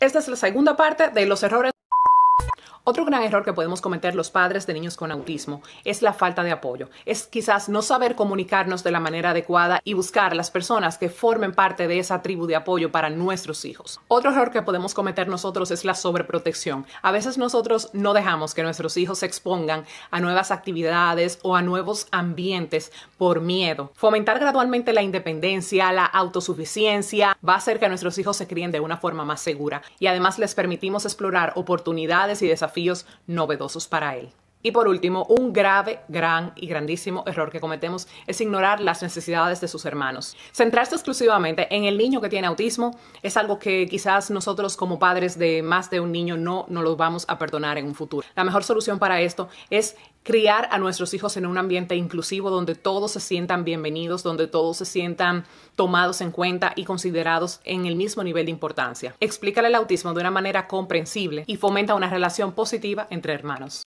Esta es la segunda parte de los errores otro gran error que podemos cometer los padres de niños con autismo es la falta de apoyo. Es quizás no saber comunicarnos de la manera adecuada y buscar las personas que formen parte de esa tribu de apoyo para nuestros hijos. Otro error que podemos cometer nosotros es la sobreprotección. A veces nosotros no dejamos que nuestros hijos se expongan a nuevas actividades o a nuevos ambientes por miedo. Fomentar gradualmente la independencia, la autosuficiencia, va a hacer que nuestros hijos se críen de una forma más segura y además les permitimos explorar oportunidades y desafíos desafíos novedosos para él. Y por último, un grave, gran y grandísimo error que cometemos es ignorar las necesidades de sus hermanos. Centrarse exclusivamente en el niño que tiene autismo es algo que quizás nosotros como padres de más de un niño no nos lo vamos a perdonar en un futuro. La mejor solución para esto es criar a nuestros hijos en un ambiente inclusivo donde todos se sientan bienvenidos, donde todos se sientan tomados en cuenta y considerados en el mismo nivel de importancia. Explícale el autismo de una manera comprensible y fomenta una relación positiva entre hermanos.